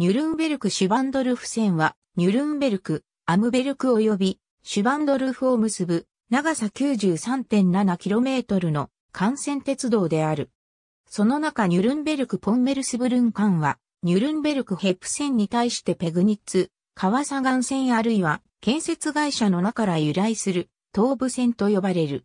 ニュルンベルク・シュバンドルフ線は、ニュルンベルク、アムベルク及び、シュバンドルフを結ぶ、長さ 93.7km の幹線鉄道である。その中ニュルンベルク・ポンメルスブルン間は、ニュルンベルク・ヘップ線に対してペグニッツ、川ガ岸線あるいは、建設会社の中から由来する、東部線と呼ばれる。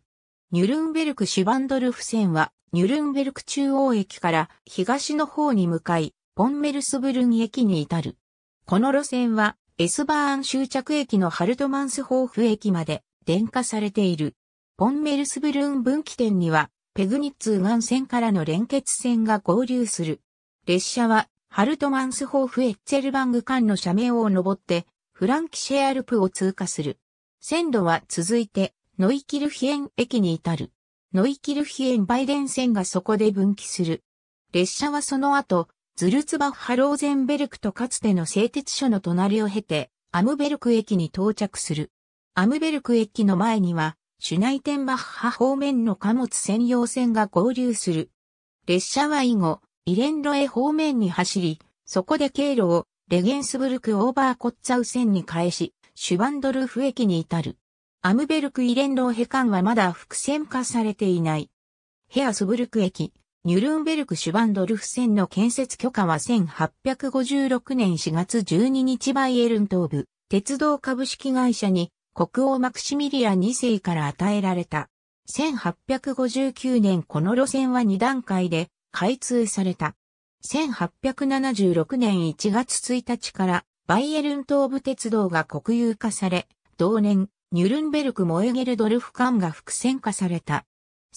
ニュルンベルク・シュバンドルフ線は、ニュルンベルク中央駅から東の方に向かい、ポンメルスブルン駅に至る。この路線は、エスバーン終着駅のハルトマンスホーフ駅まで電化されている。ポンメルスブルーン分岐点には、ペグニッツーン線からの連結線が合流する。列車は、ハルトマンスホーフエッツェルバング間の斜面を登って、フランキシェアルプを通過する。線路は続いて、ノイキルヒエン駅に至る。ノイキルヒエンバイデン線がそこで分岐する。列車はその後、ズルツバッハローゼンベルクとかつての製鉄所の隣を経て、アムベルク駅に到着する。アムベルク駅の前には、シュナイテンバッハ方面の貨物専用線が合流する。列車は以後、イレンロエ方面に走り、そこで経路をレゲンスブルクオーバーコッツァウ線に返し、シュバンドルフ駅に至る。アムベルクイレンローヘ間はまだ伏線化されていない。ヘアスブルク駅、ニュルンベルク・シュバンドルフ線の建設許可は1856年4月12日バイエルン東部、鉄道株式会社に国王マクシミリア2世から与えられた。1859年この路線は2段階で開通された。1876年1月1日からバイエルン東部鉄道が国有化され、同年、ニュルンベルク・モエゲルドルフ間が複線化された。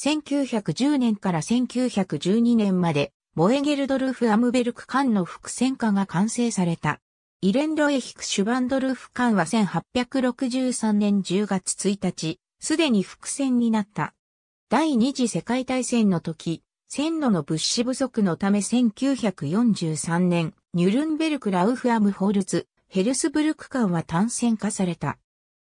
1910年から1912年まで、モエゲルドルフ・アムベルク艦の伏線化が完成された。イレンロエヒク・シュバンドルフ艦は1863年10月1日、すでに伏線になった。第二次世界大戦の時、線路の物資不足のため1943年、ニュルンベルク・ラウフ・アム・ホールツ、ヘルスブルク艦は単線化された。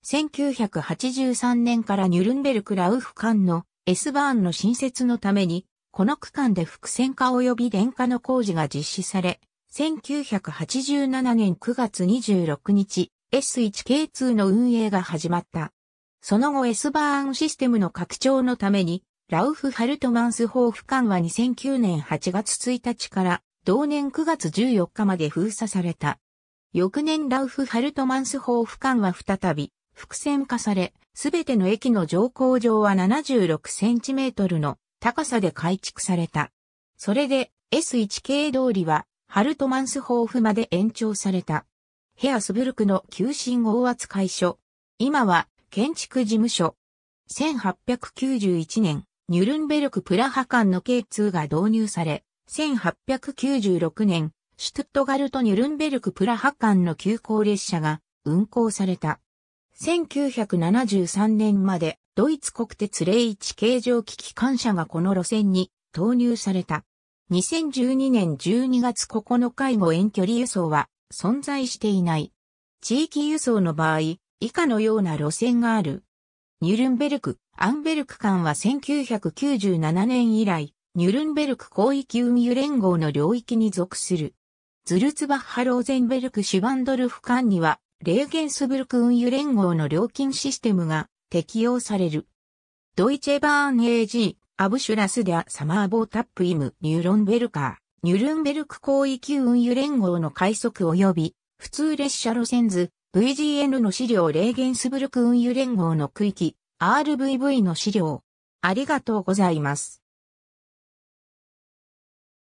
1983年からニュルンベルク・ラウフ艦の S バーンの新設のために、この区間で伏線化及び電化の工事が実施され、1987年9月26日、S1K2 の運営が始まった。その後 S バーンシステムの拡張のために、ラウフ・ハルトマンス法府間は2009年8月1日から同年9月14日まで封鎖された。翌年ラウフ・ハルトマンス法府間は再び複線化され、すべての駅の乗降場は76センチメートルの高さで改築された。それで S1 系通りはハルトマンスホーフまで延長された。ヘアスブルクの旧信号扱い所。今は建築事務所。1891年、ニュルンベルクプラハ間の K2 が導入され、1896年、シュトゥットガルト・ニュルンベルク・プラハ間の急行列車が運行された。1973年までドイツ国鉄01形状機機関車がこの路線に投入された。2012年12月9日以後遠距離輸送は存在していない。地域輸送の場合、以下のような路線がある。ニュルンベルク、アンベルク間は1997年以来、ニュルンベルク広域運輸連合の領域に属する。ズルツバッハローゼンベルクシュバンドルフ間にはレーゲンスブルク運輸連合の料金システムが適用される。ドイチェバーン AG、アブシュラスデアサマーボータップイム、ニューロンベルカー、ニュルンベルク広域運輸連合の快速及び、普通列車路線図、VGN の資料レーゲンスブルク運輸連合の区域、RVV の資料。ありがとうございます。